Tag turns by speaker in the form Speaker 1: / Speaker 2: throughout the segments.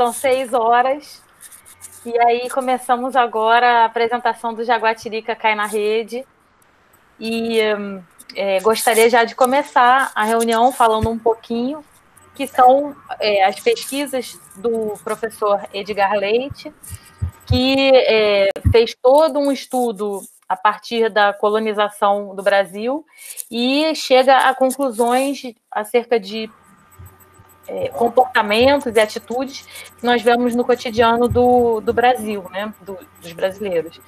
Speaker 1: São seis horas. E aí começamos agora a apresentação do Jaguatirica Cai na Rede. E hum, é, gostaria já de começar a reunião falando um pouquinho que são é, as pesquisas do professor Edgar Leite, que é, fez todo um estudo a partir da colonização do Brasil e chega a conclusões acerca de é, comportamentos e atitudes que nós vemos no cotidiano do, do Brasil, né? Do, dos brasileiros.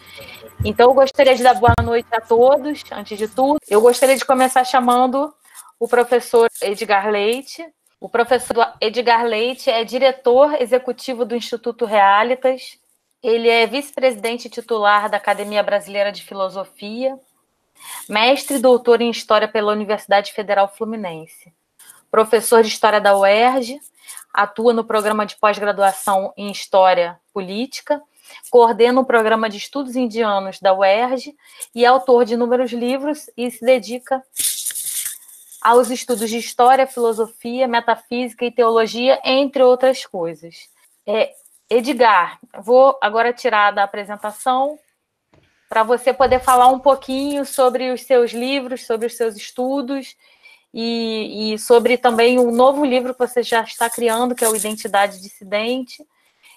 Speaker 1: Então, eu gostaria de dar boa noite a todos, antes de tudo. Eu gostaria de começar chamando o professor Edgar Leite. O professor Edgar Leite é diretor executivo do Instituto Realitas. Ele é vice-presidente titular da Academia Brasileira de Filosofia, mestre e doutor em História pela Universidade Federal Fluminense professor de História da UERJ, atua no programa de pós-graduação em História Política, coordena o programa de estudos indianos da UERJ e é autor de inúmeros livros e se dedica aos estudos de história, filosofia, metafísica e teologia, entre outras coisas. É, Edgar, vou agora tirar da apresentação para você poder falar um pouquinho sobre os seus livros, sobre os seus estudos e, e sobre também um novo livro que você já está criando, que é o Identidade Dissidente.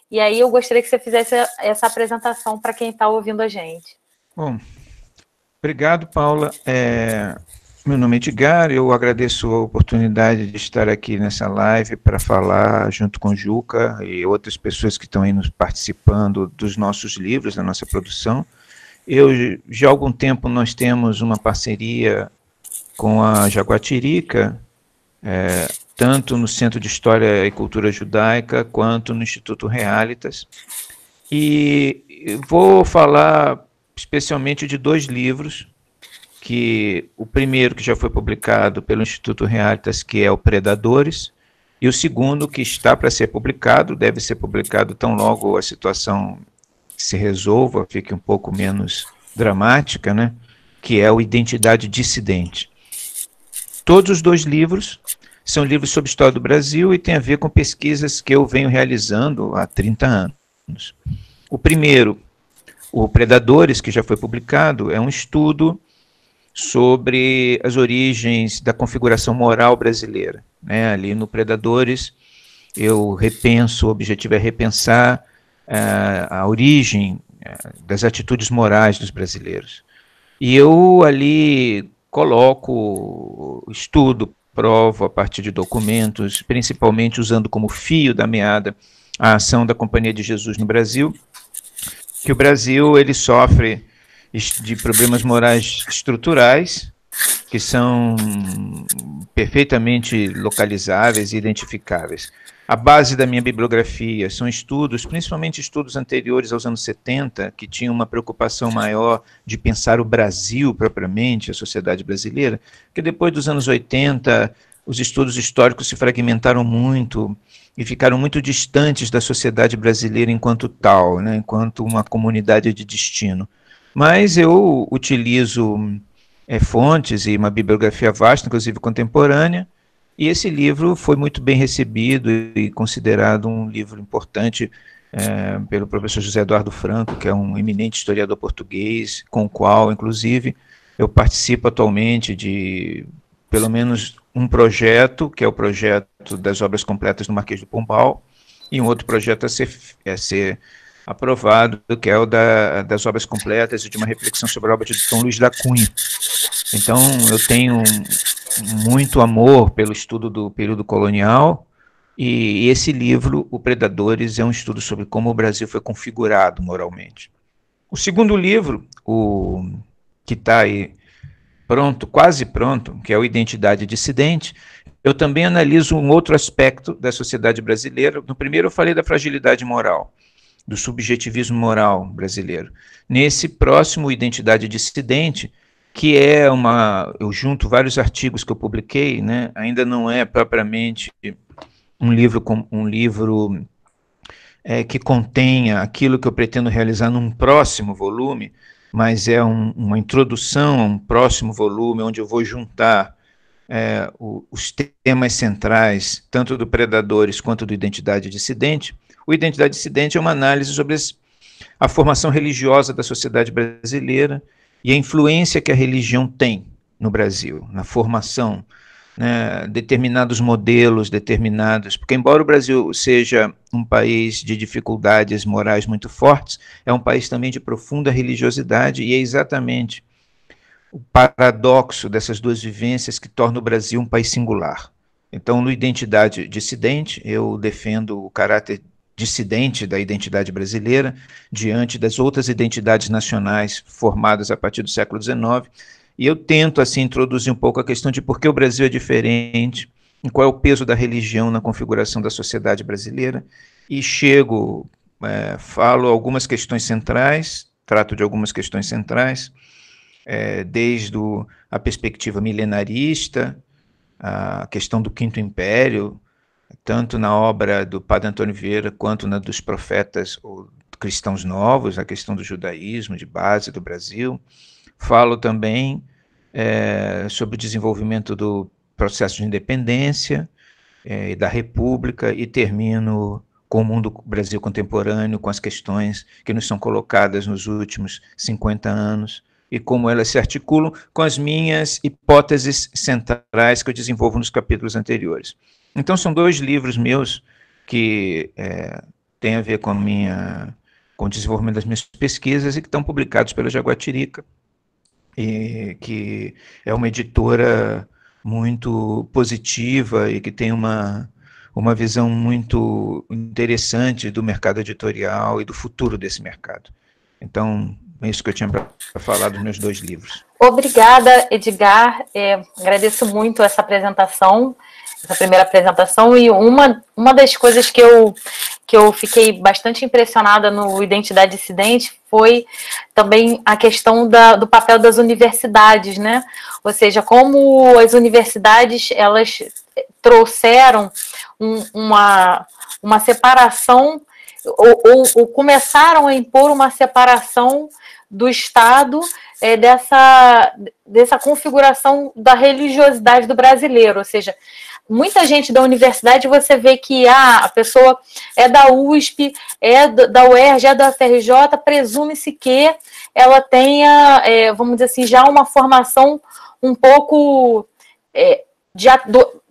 Speaker 1: E aí eu gostaria que você fizesse essa apresentação para quem está ouvindo a gente.
Speaker 2: Bom, obrigado, Paula. É, meu nome é Edgar, eu agradeço a oportunidade de estar aqui nessa live para falar junto com Juca e outras pessoas que estão aí nos participando dos nossos livros, da nossa produção. Eu, já há algum tempo, nós temos uma parceria com a Jaguatirica, é, tanto no Centro de História e Cultura Judaica quanto no Instituto Realitas. E vou falar especialmente de dois livros, que o primeiro que já foi publicado pelo Instituto Realitas, que é o Predadores, e o segundo que está para ser publicado, deve ser publicado tão logo a situação se resolva, fique um pouco menos dramática, né? que é o Identidade Dissidente. Todos os dois livros são livros sobre história do Brasil e têm a ver com pesquisas que eu venho realizando há 30 anos. O primeiro, o Predadores, que já foi publicado, é um estudo sobre as origens da configuração moral brasileira. Né? Ali no Predadores, eu repenso, o objetivo é repensar uh, a origem uh, das atitudes morais dos brasileiros. E eu ali coloco estudo, provo a partir de documentos, principalmente usando como fio da meada a ação da Companhia de Jesus no Brasil, que o Brasil ele sofre de problemas morais estruturais que são perfeitamente localizáveis e identificáveis. A base da minha bibliografia são estudos, principalmente estudos anteriores aos anos 70, que tinham uma preocupação maior de pensar o Brasil propriamente, a sociedade brasileira, que depois dos anos 80 os estudos históricos se fragmentaram muito e ficaram muito distantes da sociedade brasileira enquanto tal, né, enquanto uma comunidade de destino. Mas eu utilizo é, fontes e uma bibliografia vasta, inclusive contemporânea, e esse livro foi muito bem recebido e considerado um livro importante é, pelo professor José Eduardo Franco, que é um eminente historiador português, com o qual, inclusive, eu participo atualmente de pelo menos um projeto, que é o projeto das obras completas do Marquês do Pombal, e um outro projeto a ser, a ser aprovado, que é o da, das obras completas e de uma reflexão sobre a obra de Dom Luiz da Cunha. Então, eu tenho muito amor pelo estudo do período colonial. E esse livro, O Predadores, é um estudo sobre como o Brasil foi configurado moralmente. O segundo livro, o que está aí pronto, quase pronto, que é o Identidade Dissidente, eu também analiso um outro aspecto da sociedade brasileira. No primeiro, eu falei da fragilidade moral, do subjetivismo moral brasileiro. Nesse próximo, Identidade Dissidente, que é uma. Eu junto vários artigos que eu publiquei, né? ainda não é propriamente um livro, com, um livro é, que contenha aquilo que eu pretendo realizar num próximo volume, mas é um, uma introdução a um próximo volume onde eu vou juntar é, o, os temas centrais, tanto do Predadores quanto do Identidade Dissidente. O Identidade Dissidente é uma análise sobre a formação religiosa da sociedade brasileira e a influência que a religião tem no Brasil, na formação, né, determinados modelos, determinados. Porque, embora o Brasil seja um país de dificuldades morais muito fortes, é um país também de profunda religiosidade, e é exatamente o paradoxo dessas duas vivências que torna o Brasil um país singular. Então, no Identidade Dissidente, eu defendo o caráter dissidente da identidade brasileira diante das outras identidades nacionais formadas a partir do século XIX. E eu tento assim introduzir um pouco a questão de por que o Brasil é diferente, qual é o peso da religião na configuração da sociedade brasileira. E chego, é, falo algumas questões centrais, trato de algumas questões centrais, é, desde o, a perspectiva milenarista, a questão do Quinto Império, tanto na obra do Padre Antônio Vieira quanto na dos profetas ou cristãos novos, a questão do judaísmo de base do Brasil. Falo também é, sobre o desenvolvimento do processo de independência é, e é, da república e termino com o mundo Brasil contemporâneo, com as questões que nos são colocadas nos últimos 50 anos e como elas se articulam com as minhas hipóteses centrais que eu desenvolvo nos capítulos anteriores. Então são dois livros meus que é, têm a ver com a minha com o desenvolvimento das minhas pesquisas e que estão publicados pela Jaguatirica, e que é uma editora muito positiva e que tem uma, uma visão muito interessante do mercado editorial e do futuro desse mercado. Então, é isso que eu tinha para falar dos meus dois livros.
Speaker 1: Obrigada, Edgar. É, agradeço muito essa apresentação essa primeira apresentação e uma, uma das coisas que eu, que eu fiquei bastante impressionada no Identidade Dissidente foi também a questão da, do papel das universidades, né? Ou seja, como as universidades elas trouxeram um, uma, uma separação ou, ou, ou, começaram a impor uma separação do Estado é, dessa, dessa configuração da religiosidade do brasileiro, ou seja, muita gente da universidade você vê que ah, a pessoa é da USP, é, é da UERJ, é da FRJ, presume-se que ela tenha, é, vamos dizer assim, já uma formação um pouco é, de, do,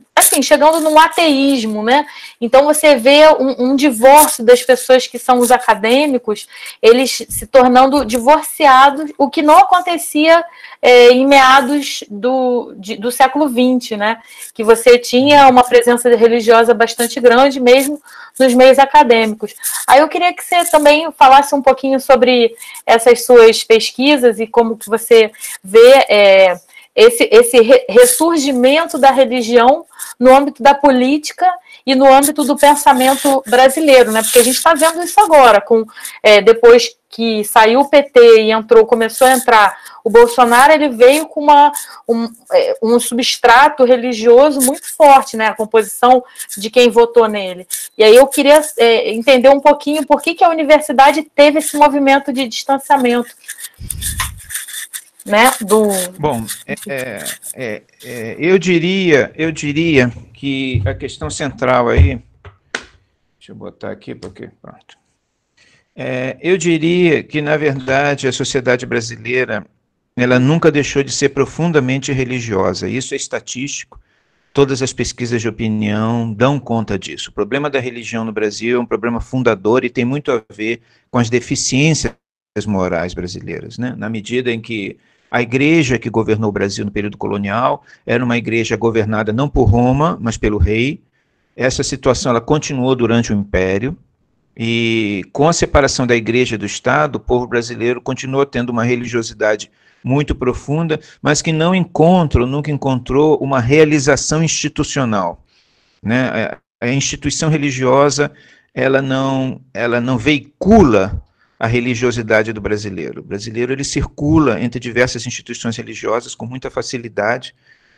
Speaker 1: chegando num ateísmo, né? Então você vê um, um divórcio das pessoas que são os acadêmicos, eles se tornando divorciados, o que não acontecia é, em meados do, de, do século XX, né? Que você tinha uma presença religiosa bastante grande, mesmo nos meios acadêmicos. Aí eu queria que você também falasse um pouquinho sobre essas suas pesquisas e como que você vê. É, esse, esse ressurgimento da religião no âmbito da política e no âmbito do pensamento brasileiro, né? Porque a gente está vendo isso agora, com é, depois que saiu o PT e entrou, começou a entrar o Bolsonaro, ele veio com uma, um, é, um substrato religioso muito forte, né? A composição de quem votou nele. E aí eu queria é, entender um pouquinho por que, que a universidade teve esse movimento de distanciamento
Speaker 2: né? Do... Bom, é, é, é, é, eu diria, eu diria que a questão central aí, deixa eu botar aqui porque pronto. É, eu diria que na verdade a sociedade brasileira ela nunca deixou de ser profundamente religiosa. Isso é estatístico. Todas as pesquisas de opinião dão conta disso. O problema da religião no Brasil é um problema fundador e tem muito a ver com as deficiências morais brasileiras, né? Na medida em que a igreja que governou o Brasil no período colonial era uma igreja governada não por Roma, mas pelo rei. Essa situação ela continuou durante o Império. E com a separação da igreja do Estado, o povo brasileiro continuou tendo uma religiosidade muito profunda, mas que não encontra, nunca encontrou uma realização institucional. Né? A instituição religiosa ela não, ela não veicula a religiosidade do brasileiro. O brasileiro ele circula entre diversas instituições religiosas com muita facilidade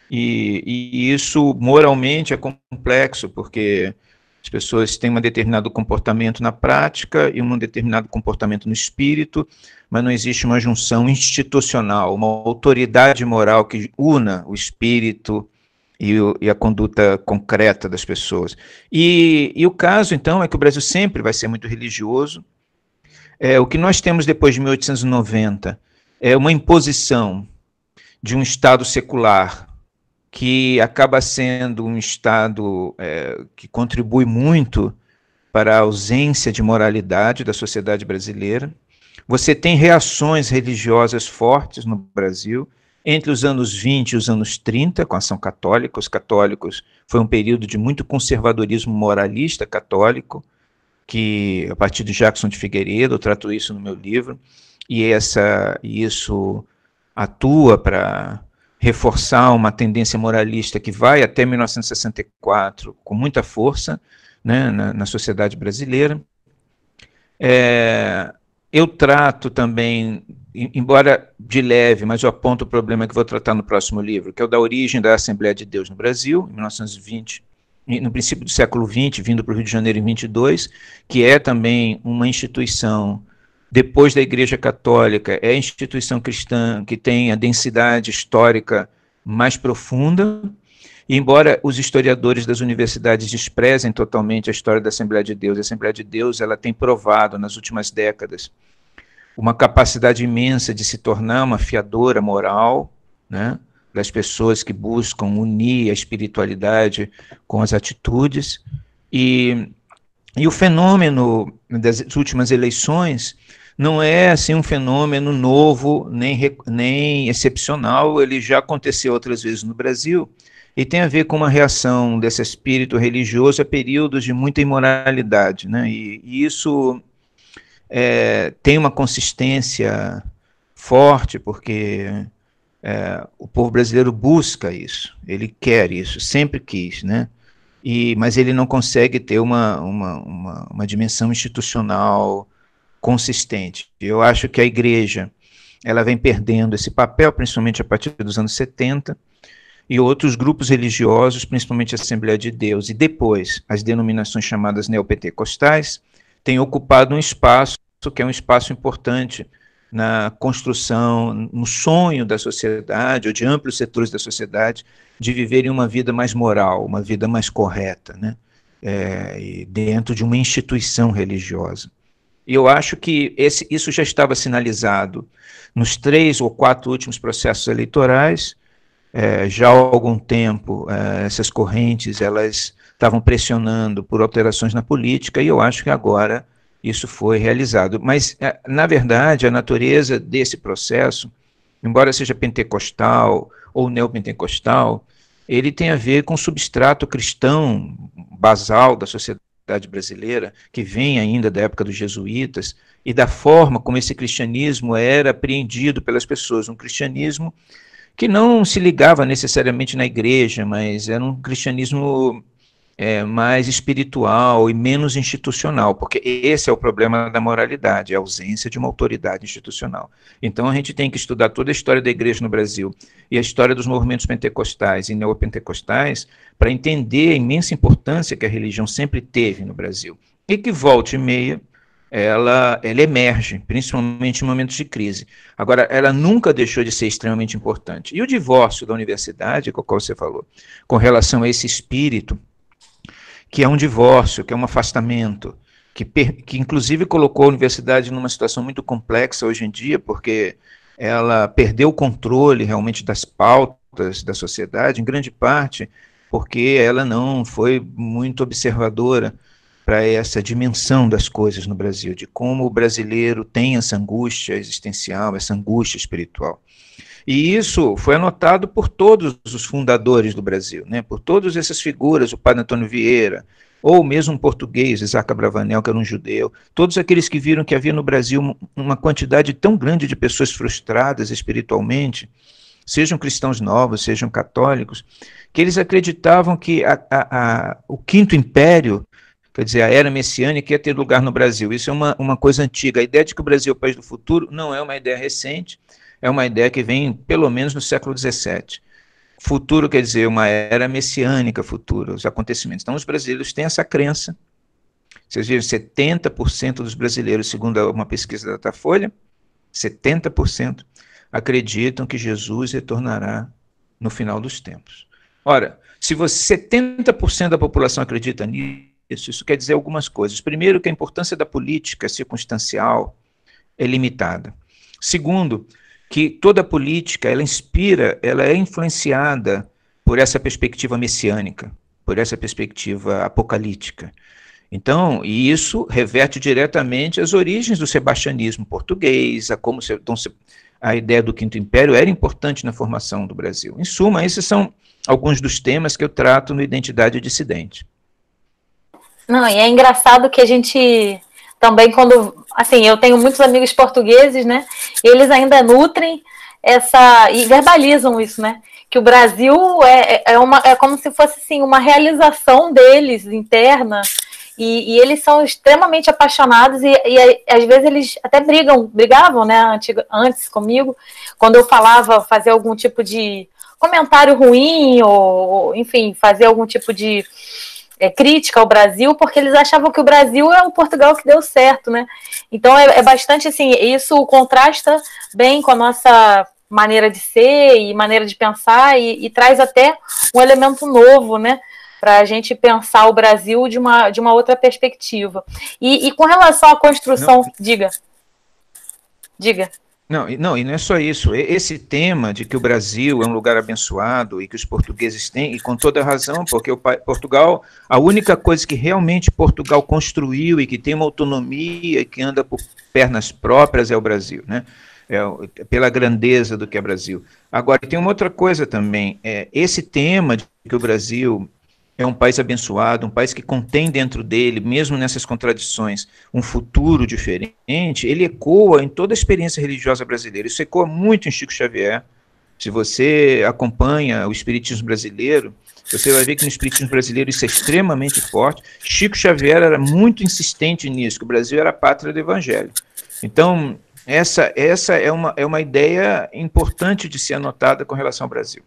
Speaker 2: e, e isso moralmente é complexo porque as pessoas têm um determinado comportamento na prática e um determinado comportamento no espírito, mas não existe uma junção institucional, uma autoridade moral que una o espírito e, o, e a conduta concreta das pessoas. E, e o caso, então, é que o Brasil sempre vai ser muito religioso, é, o que nós temos depois de 1890 é uma imposição de um Estado secular que acaba sendo um Estado é, que contribui muito para a ausência de moralidade da sociedade brasileira. Você tem reações religiosas fortes no Brasil entre os anos 20 e os anos 30, com a ação católica. Os católicos foi um período de muito conservadorismo moralista católico que a partir de Jackson de Figueiredo, eu trato isso no meu livro, e essa isso atua para reforçar uma tendência moralista que vai até 1964 com muita força né, na, na, sociedade brasileira. É, eu trato também, embora de leve, mas eu aponto o problema que vou tratar no próximo livro, que é o da origem da Assembleia de Deus no Brasil, em 1920 no princípio do século XX, vindo para o Rio de Janeiro em 22, que é também uma instituição, depois da Igreja Católica, é a instituição cristã que tem a densidade histórica mais profunda, e embora os historiadores das universidades desprezem totalmente a história da Assembleia de Deus, a Assembleia de Deus ela tem provado nas últimas décadas uma capacidade imensa de se tornar uma fiadora moral, né? das pessoas que buscam unir a espiritualidade com as atitudes. E, e o fenômeno das últimas eleições não é assim um fenômeno novo nem, nem excepcional, ele já aconteceu outras vezes no Brasil e tem a ver com uma reação desse espírito religioso a períodos de muita imoralidade, né? E, e isso é, tem uma consistência forte, porque é, o povo brasileiro busca isso, ele quer isso, sempre quis, né? E, mas ele não consegue ter uma, uma, uma, uma dimensão institucional consistente. Eu acho que a igreja ela vem perdendo esse papel, principalmente a partir dos anos 70, e outros grupos religiosos, principalmente a Assembleia de Deus, e depois as denominações chamadas neopentecostais, têm ocupado um espaço que é um espaço importante na construção, no sonho da sociedade, ou de amplos setores da sociedade, de viverem uma vida mais moral, uma vida mais correta, né? É, dentro de uma instituição religiosa. E eu acho que esse, isso já estava sinalizado nos três ou quatro últimos processos eleitorais. É, já há algum tempo, é, essas correntes elas estavam pressionando por alterações na política, e eu acho que agora isso foi realizado. Mas, é, na verdade, a natureza desse processo, embora seja pentecostal ou neopentecostal, ele tem a ver com o substrato cristão basal da sociedade brasileira, que vem ainda da época dos jesuítas, e da forma como esse cristianismo era apreendido pelas pessoas. Um cristianismo que não se ligava necessariamente na igreja, mas era um cristianismo é, mais espiritual e menos institucional, porque esse é o problema da moralidade, é a ausência de uma autoridade institucional. Então a gente tem que estudar toda a história da igreja no Brasil e a história dos movimentos pentecostais e neopentecostais para entender a imensa importância que a religião sempre teve no Brasil. E que volta e meia ela, ela emerge, principalmente em momentos de crise. Agora, ela nunca deixou de ser extremamente importante. E o divórcio da universidade, com o qual você falou, com relação a esse espírito que é um divórcio, que é um afastamento, que, que inclusive colocou a universidade numa situação muito complexa hoje em dia, porque ela perdeu o controle realmente das pautas da sociedade, em grande parte porque ela não foi muito observadora para essa dimensão das coisas no Brasil, de como o brasileiro tem essa angústia existencial, essa angústia espiritual. E isso foi anotado por todos os fundadores do Brasil, né? por todas essas figuras, o padre Antônio Vieira, ou mesmo um português, Isaac Abravanel, que era um judeu, todos aqueles que viram que havia no Brasil uma quantidade tão grande de pessoas frustradas espiritualmente, sejam cristãos novos, sejam católicos, que eles acreditavam que a, a, a, o Quinto Império, quer dizer, a era messiânica, ia ter lugar no Brasil. Isso é uma, uma coisa antiga. A ideia de que o Brasil é o país do futuro não é uma ideia recente, é uma ideia que vem pelo menos no século XVII. Futuro quer dizer uma era messiânica futura, os acontecimentos. Então, os brasileiros têm essa crença. Vocês viram, 70% dos brasileiros, segundo uma pesquisa da Datafolha, 70% acreditam que Jesus retornará no final dos tempos. Ora, se você, 70% da população acredita nisso, isso quer dizer algumas coisas. Primeiro, que a importância da política circunstancial é limitada. Segundo, que toda política ela inspira, ela é influenciada por essa perspectiva messiânica, por essa perspectiva apocalíptica. Então, e isso reverte diretamente as origens do sebastianismo português, a como se, então, a ideia do Quinto Império era importante na formação do Brasil. Em suma, esses são alguns dos temas que eu trato no Identidade Dissidente.
Speaker 1: Não, e é engraçado que a gente também quando, assim, eu tenho muitos amigos portugueses, né? Eles ainda nutrem essa e verbalizam isso, né? Que o Brasil é, é, é uma é como se fosse assim uma realização deles interna e, e eles são extremamente apaixonados e, e, às vezes eles até brigam, brigavam, né? Antigo, antes comigo quando eu falava fazer algum tipo de comentário ruim ou enfim fazer algum tipo de é, crítica ao Brasil, porque eles achavam que o Brasil é o Portugal que deu certo, né? Então é, é bastante assim, isso contrasta bem com a nossa maneira de ser e maneira de pensar e, e traz até um elemento novo, né? Para a gente pensar o Brasil de uma, de uma outra perspectiva. E, e com relação à construção, Não. diga. Diga.
Speaker 2: Não, não, e não é só isso. Esse tema de que o Brasil é um lugar abençoado e que os portugueses têm, e com toda razão, porque o Portugal, a única coisa que realmente Portugal construiu e que tem uma autonomia e que anda por pernas próprias é o Brasil, né? É, pela grandeza do que é Brasil. Agora, tem uma outra coisa também. É, esse tema de que o Brasil é um país abençoado, um país que contém dentro dele, mesmo nessas contradições, um futuro diferente, ele ecoa em toda a experiência religiosa brasileira. Isso ecoa muito em Chico Xavier. Se você acompanha o espiritismo brasileiro, você vai ver que no espiritismo brasileiro isso é extremamente forte. Chico Xavier era muito insistente nisso, que o Brasil era a pátria do evangelho. Então, essa, essa é, uma, é uma ideia importante de ser anotada com relação ao Brasil.